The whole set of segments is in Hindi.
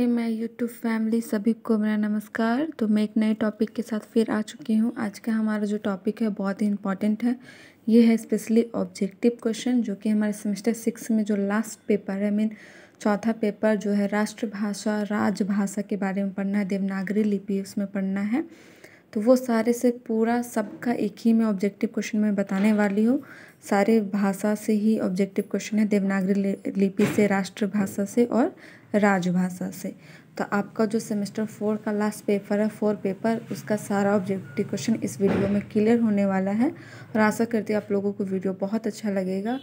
हे मैं यूट्यूब फैमिली सभी को मेरा नमस्कार तो मैं एक नए टॉपिक के साथ फिर आ चुकी हूँ आज का हमारा जो टॉपिक है बहुत ही इम्पॉर्टेंट है ये है स्पेशली ऑब्जेक्टिव क्वेश्चन जो कि हमारे सेमेस्टर सिक्स में जो लास्ट पेपर है मीन चौथा पेपर जो है राष्ट्रभाषा राजभाषा के बारे में पढ़ना है देवनागरी लिपि उसमें पढ़ना है तो वो सारे से पूरा सबका एक ही मैं ऑब्जेक्टिव क्वेश्चन में बताने वाली हूँ सारे भाषा से ही ऑब्जेक्टिव क्वेश्चन है देवनागरी लिपि से राष्ट्रभाषा से और राजभाषा से तो आपका जो सेमेस्टर फोर का लास्ट पेपर है फोर पेपर उसका सारा ऑब्जेक्टिव क्वेश्चन इस वीडियो में क्लियर होने वाला है और आशा करती हूँ आप लोगों को वीडियो बहुत अच्छा लगेगा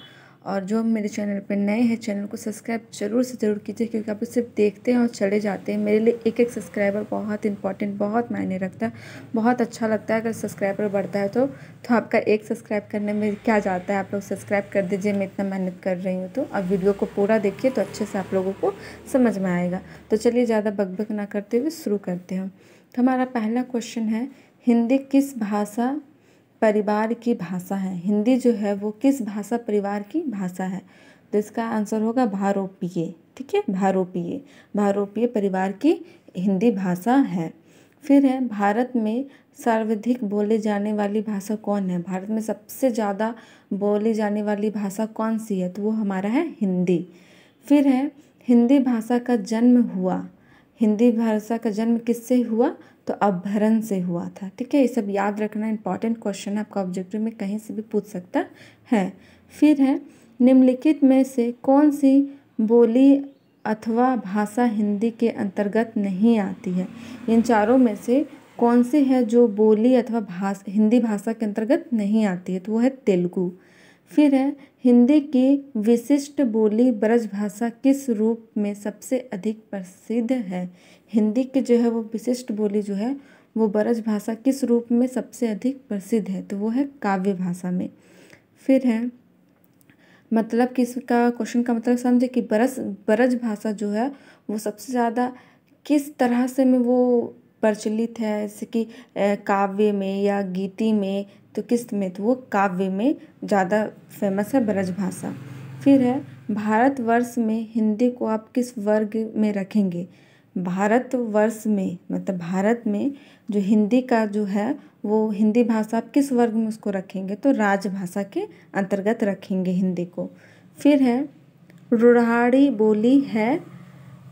और जो मेरे चैनल पर नए हैं चैनल को सब्सक्राइब जरूर से ज़रूर कीजिए क्योंकि आप सिर्फ देखते हैं और चले जाते हैं मेरे लिए एक एक सब्सक्राइबर बहुत इंपॉर्टेंट बहुत मायने रखता है बहुत अच्छा लगता है अगर सब्सक्राइबर बढ़ता है तो तो आपका एक सब्सक्राइब करने में क्या जाता है आप लोग सब्सक्राइब कर दीजिए मैं इतना मेहनत कर रही हूँ तो अब वीडियो को पूरा देखिए तो अच्छे से आप लोगों को समझ में आएगा तो चलिए ज़्यादा बकबक ना करते हुए शुरू करते हैं तो हमारा पहला क्वेश्चन है हिंदी किस भाषा परिवार की भाषा है हिंदी जो है वो किस भाषा परिवार की भाषा है तो इसका आंसर होगा भारोपीय ठीक है भारोपीय भारोपीय परिवार की हिंदी भाषा है फिर है भारत में सर्वाधिक बोले जाने वाली भाषा कौन है भारत में सबसे ज़्यादा बोली जाने वाली भाषा कौन सी है तो वो हमारा है हिंदी फिर है हिंदी भाषा का जन्म हुआ हिंदी भाषा का जन्म किससे हुआ तो अपभरण से हुआ था ठीक है ये सब याद रखना इंपॉर्टेंट क्वेश्चन आपका ऑब्जेक्टिव में कहीं से भी पूछ सकता है फिर है निम्नलिखित में से कौन सी बोली अथवा भाषा हिंदी के अंतर्गत नहीं आती है इन चारों में से कौन सी है जो बोली अथवा भाषा हिंदी भाषा के अंतर्गत नहीं आती है तो वो है तेलुगु फिर है हिंदी की विशिष्ट बोली ब्रज भाषा किस रूप में सबसे अधिक प्रसिद्ध है हिंदी की जो है वो विशिष्ट बोली जो है वो ब्रज भाषा किस रूप में सबसे अधिक प्रसिद्ध है तो वो है काव्य भाषा में फिर है मतलब किस का क्वेश्चन का मतलब समझे कि ब्रज ब्रज भाषा जो है वो सबसे ज़्यादा किस तरह से में वो प्रचलित है जैसे कि काव्य में या गीति में तो किस में तो वो काव्य में ज़्यादा फेमस है ब्रज भाषा फिर है भारतवर्ष में हिंदी को आप किस वर्ग में रखेंगे भारतवर्ष में मतलब भारत में जो हिंदी का जो है वो हिंदी भाषा आप किस वर्ग में उसको रखेंगे तो राजभाषा के अंतर्गत रखेंगे हिंदी को फिर है रूढ़ाड़ी बोली है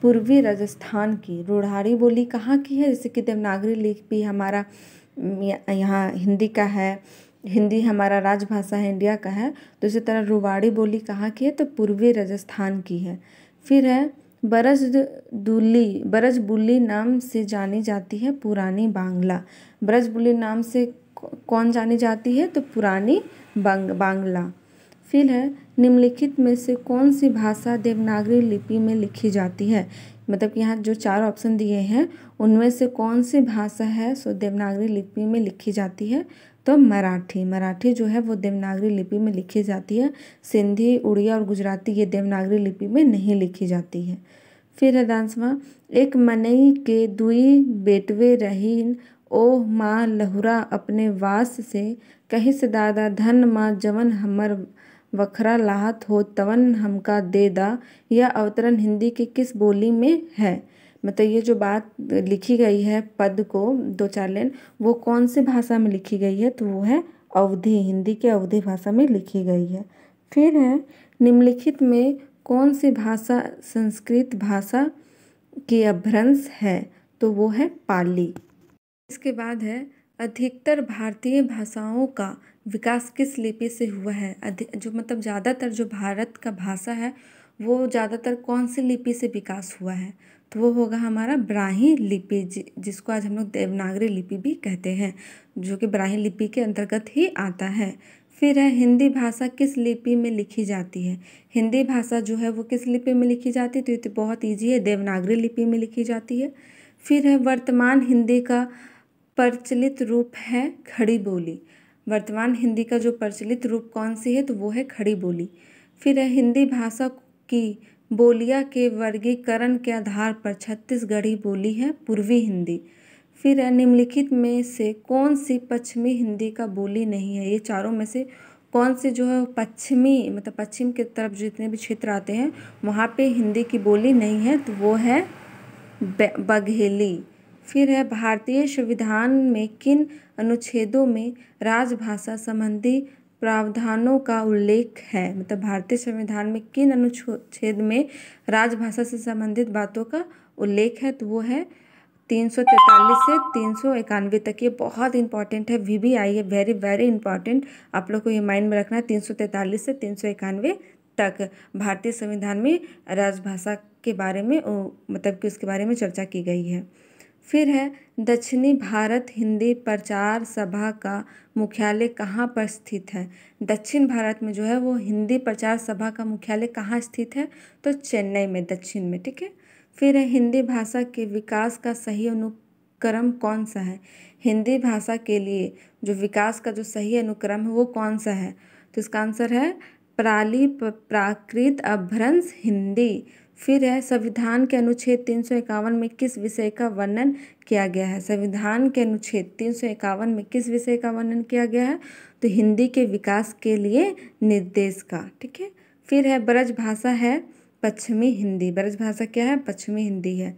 पूर्वी राजस्थान की रूढ़ाड़ी बोली कहाँ की है जैसे कि देवनागरी लिपि हमारा यहाँ हिंदी का है हिंदी हमारा राजभाषा है इंडिया का है तो इसी तरह रुवाड़ी बोली कहाँ की है तो पूर्वी राजस्थान की है फिर है बरज दुली बरज बुली नाम से जानी जाती है पुरानी बांग्ला बुली नाम से कौन जानी जाती है तो पुरानी बंग बांग्ला फिर है निम्नलिखित में से कौन सी भाषा देवनागरी लिपि में लिखी जाती है मतलब कि यहाँ जो चार ऑप्शन दिए हैं उनमें से कौन सी भाषा है सो देवनागरी लिपि में लिखी जाती है तो मराठी मराठी जो है वो देवनागरी लिपि में लिखी जाती है सिंधी उड़िया और गुजराती ये देवनागरी लिपि में नहीं लिखी जाती है फिर है दासवा एक मनई के दुई बेटवे रहीन ओ माँ लहुरा अपने वास से कहिस दादा धन माँ जवन हमर वखरा लाहत हो तवन हमका दे दा यह अवतरण हिंदी की किस बोली में है मतलब ये जो बात लिखी गई है पद को दो चार लाइन वो कौन सी भाषा में लिखी गई है तो वो है अवधि हिंदी के अवधि भाषा में लिखी गई है फिर है निम्नलिखित में कौन सी भाषा संस्कृत भाषा की अभ्रंश है तो वो है पाली इसके बाद है अधिकतर भारतीय भाषाओं का विकास किस लिपि से हुआ है जो मतलब ज़्यादातर जो भारत का भाषा है वो ज़्यादातर कौन सी लिपि से विकास हुआ है तो वो होगा हमारा ब्राही लिपि जिसको आज हम लोग देवनागरी लिपि भी कहते हैं जो कि ब्राही लिपि के अंतर्गत ही आता है फिर है हिंदी भाषा किस लिपि में लिखी जाती है हिंदी भाषा जो है वो किस लिपि में लिखी जाती है तो ये तो बहुत ईजी है देवनागरी लिपि में लिखी जाती है फिर है वर्तमान हिंदी का प्रचलित रूप है खड़ी बोली वर्तमान हिंदी का जो प्रचलित रूप कौन सी है तो वो है खड़ी बोली फिर है हिंदी भाषा की बोलियाँ के वर्गीकरण के आधार पर छत्तीसगढ़ी बोली है पूर्वी हिंदी फिर निम्नलिखित में से कौन सी पश्चिमी हिंदी का बोली नहीं है ये चारों में से कौन सी जो है पश्चिमी मतलब पश्चिम की तरफ जितने भी क्षेत्र आते हैं वहाँ पे हिंदी की बोली नहीं है तो वो है बघेली फिर है भारतीय संविधान में किन अनुच्छेदों में राजभाषा संबंधी प्रावधानों का उल्लेख है मतलब भारतीय संविधान में किन अनुच्छेद में राजभाषा से संबंधित बातों का उल्लेख है तो वो है तीन सौ तैंतालीस से तीन सौ इक्यानवे तक ये बहुत इंपॉर्टेंट है वी वी आई है वेरी वेरी इंपॉर्टेंट आप लोग को ये माइंड में रखना है तीन सौ तैंतालीस से तीन सौ इक्यानवे तक भारतीय संविधान में राजभाषा के बारे में मतलब कि उसके बारे में चर्चा की गई है फिर है दक्षिणी भारत हिंदी प्रचार सभा का मुख्यालय कहाँ पर स्थित है दक्षिण भारत में जो है वो हिंदी प्रचार सभा का मुख्यालय कहाँ स्थित है तो चेन्नई में दक्षिण में ठीक है फिर है हिंदी भाषा के विकास का सही अनुक्रम कौन सा है हिंदी भाषा के लिए जो विकास का जो सही अनुक्रम है वो कौन सा है तो इसका आंसर है प्राली प्राकृत अभ्रंश हिंदी फिर है संविधान के अनुच्छेद तीन सौ इक्यावन में किस विषय का वर्णन किया गया है संविधान के अनुच्छेद तीन सौ इक्यावन में किस विषय का वर्णन किया गया है तो हिंदी के विकास के लिए निर्देश का ठीक है फिर है ब्रज भाषा है पश्चिमी हिंदी ब्रज भाषा क्या है पश्चिमी हिंदी है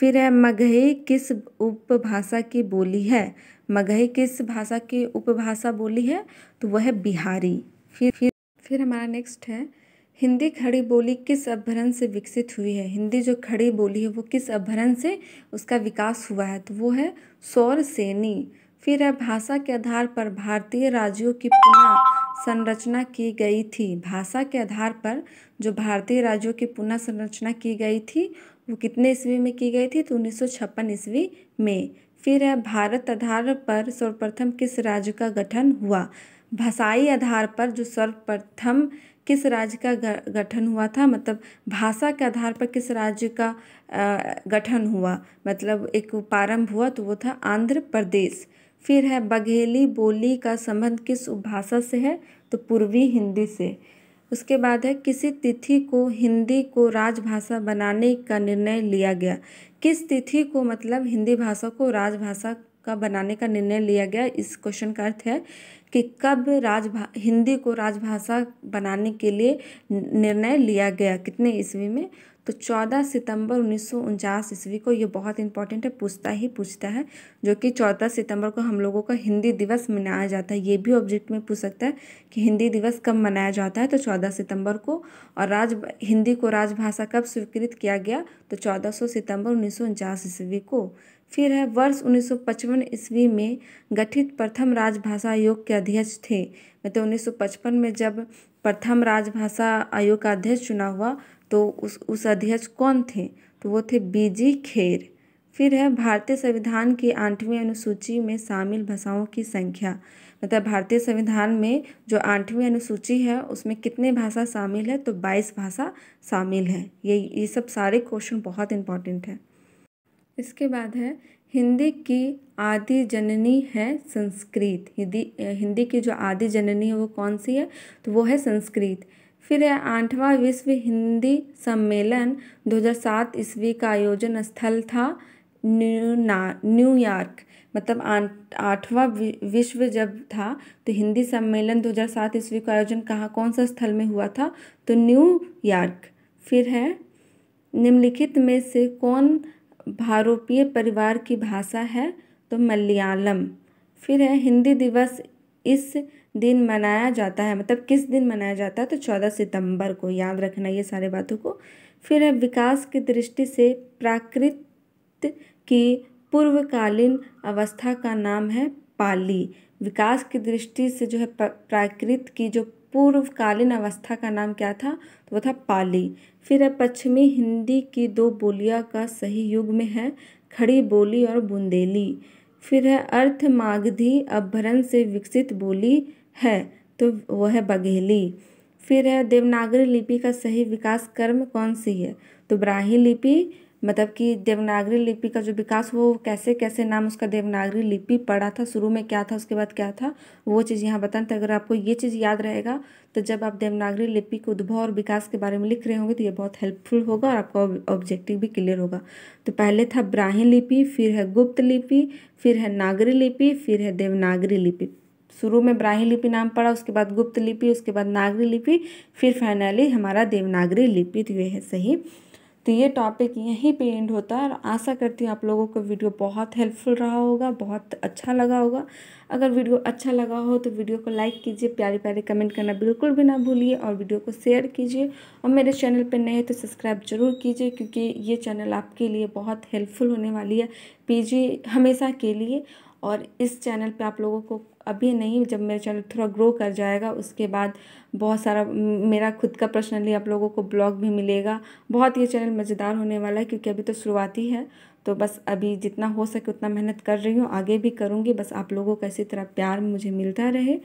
फिर है मगही किस उपभाषा की बोली है मगही किस भाषा की उपभाषा बोली है तो वह है बिहारी फिर फिर फिर हमारा नेक्स्ट है हिंदी खड़ी बोली किस अपभ्रंश से विकसित हुई है हिंदी जो खड़ी बोली है वो किस अपभ्रंश से उसका विकास हुआ है तो वो है सौर सेनी फिर है भाषा के आधार पर भारतीय राज्यों की पुनः संरचना की गई थी भाषा के आधार पर जो भारतीय राज्यों की पुनः संरचना की गई थी वो कितने ईस्वी में की गई थी तो उन्नीस ईस्वी में फिर है भारत आधार पर सर्वप्रथम किस राज्य का गठन हुआ भाषाई आधार पर जो सर्वप्रथम किस राज्य का गठन हुआ था मतलब भाषा के आधार पर किस राज्य का गठन हुआ मतलब एक प्रारंभ हुआ तो वो था आंध्र प्रदेश फिर है बघेली बोली का संबंध किस उपभाषा से है तो पूर्वी हिंदी से उसके बाद है किसी तिथि को हिंदी को राजभाषा बनाने का निर्णय लिया गया किस तिथि को मतलब हिंदी भाषा को राजभाषा का बनाने का निर्णय लिया गया इस क्वेश्चन का अर्थ है कि कब राज हिंदी को राजभाषा बनाने के लिए निर्णय लिया गया कितने ईस्वी में तो 14 सितंबर उन्नीस ईस्वी को ये बहुत इंपॉर्टेंट है पूछता ही पूछता है जो कि 14 सितंबर को हम लोगों का हिंदी दिवस मनाया जाता है ये भी ऑब्जेक्ट में पूछ सकता है कि हिंदी दिवस कब मनाया जाता है तो 14 सितंबर को और राज हिंदी को राजभाषा कब स्वीकृत किया गया तो 1400 सितंबर उन्नीस ईस्वी को फिर है वर्ष 1955 ईस्वी में गठित प्रथम राजभाषा आयोग के अध्यक्ष थे मतलब 1955 में जब प्रथम राजभाषा आयोग का अध्यक्ष चुना हुआ तो उस उस अध्यक्ष कौन थे तो वो थे बीजी खेर फिर है भारतीय संविधान की आठवीं अनुसूची में शामिल भाषाओं की संख्या मतलब भारतीय संविधान में जो आठवीं अनुसूची है उसमें कितने भाषा शामिल है तो बाईस भाषा शामिल है ये ये सब सारे क्वेश्चन बहुत इंपॉर्टेंट है इसके बाद है हिंदी की आदि जननी है संस्कृत हिंदी हिंदी की जो आदि जननी है वो कौन सी है तो वो है संस्कृत फिर है आठवां विश्व हिंदी सम्मेलन 2007 ईस्वी का आयोजन स्थल था न्यू ना न्यूयॉर्क मतलब आठवां विश्व जब था तो हिंदी सम्मेलन 2007 ईस्वी का आयोजन कहाँ कौन सा स्थल में हुआ था तो न्यूयॉर्क फिर है निम्नलिखित में से कौन भारोपीय परिवार की भाषा है तो मलयालम फिर है हिंदी दिवस इस दिन मनाया जाता है मतलब किस दिन मनाया जाता है तो चौदह सितंबर को याद रखना ये सारे बातों को फिर है विकास की दृष्टि से प्राकृत की पूर्वकालीन अवस्था का नाम है पाली विकास की दृष्टि से जो है प्राकृत की जो पूर्वकालीन अवस्था का नाम क्या था तो वो था पाली फिर अब पश्चिमी हिंदी की दो बोलियाँ का सही युग में है खड़ी बोली और बुंदेली फिर है अर्थ मागधी अपभ्रंश से विकसित बोली है तो वह है बघेली फिर है देवनागरी लिपि का सही विकास कर्म कौन सी है तो ब्राही लिपि मतलब कि देवनागरी लिपि का जो विकास वो कैसे कैसे नाम उसका देवनागरी लिपि पड़ा था शुरू में क्या था उसके बाद क्या था वो चीज़ यहाँ बताएं तो अगर आपको ये चीज़ याद रहेगा तो जब आप देवनागरी लिपि के उद्भव और विकास के बारे में लिख रहे होंगे तो ये बहुत हेल्पफुल होगा और आपका ऑब्जेक्टिव भी क्लियर होगा तो पहले था ब्राह्मी लिपि फिर है गुप्त लिपि फिर है नागरी लिपि फिर है देवनागरी लिपि शुरू में ब्राह्मी लिपि नाम पड़ा उसके बाद गुप्त लिपि उसके बाद नागरी लिपि फिर फाइनली हमारा देवनागरी लिपि तो ये है सही तो ये टॉपिक यहीं पे एंड होता है और आशा करती हूँ आप लोगों को वीडियो बहुत हेल्पफुल रहा होगा बहुत अच्छा लगा होगा अगर वीडियो अच्छा लगा हो तो वीडियो को लाइक कीजिए प्यारे प्यारे कमेंट करना बिल्कुल भी ना भूलिए और वीडियो को शेयर कीजिए और मेरे चैनल पर नए तो सब्सक्राइब जरूर कीजिए क्योंकि ये चैनल आपके लिए बहुत हेल्पफुल होने वाली है पी हमेशा के लिए और इस चैनल पर आप लोगों को अभी नहीं जब मेरा चैनल थोड़ा ग्रो कर जाएगा उसके बाद बहुत सारा मेरा खुद का पर्सनली आप लोगों को ब्लॉग भी मिलेगा बहुत ये चैनल मज़ेदार होने वाला है क्योंकि अभी तो शुरुआती है तो बस अभी जितना हो सके उतना मेहनत कर रही हूँ आगे भी करूँगी बस आप लोगों का इसी तरह प्यार मुझे मिलता रहे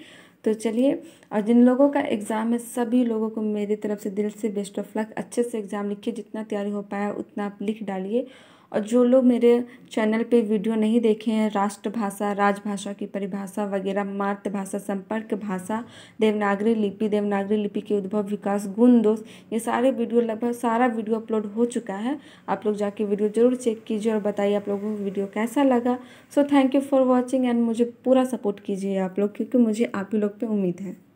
तो चलिए और जिन लोगों का एग्ज़ाम है सभी लोगों को मेरी तरफ से दिल से बेस्ट ऑफ लक अच्छे से एग्ज़ाम लिखिए जितना तैयारी हो पाया उतना आप लिख डालिए और जो लोग मेरे चैनल पे वीडियो नहीं देखे हैं राष्ट्रभाषा राजभाषा की परिभाषा वगैरह मातृभाषा संपर्क भाषा देवनागरी लिपि देवनागरी लिपि के उद्भव विकास गुण दोष ये सारे वीडियो लगभग सारा वीडियो अपलोड हो चुका है आप लोग जाके वीडियो ज़रूर चेक कीजिए और बताइए आप लोगों को वीडियो कैसा लगा so thank you for watching and मुझे पूरा सपोर्ट कीजिए आप लोग क्योंकि मुझे आप ही लोग पर उम्मीद है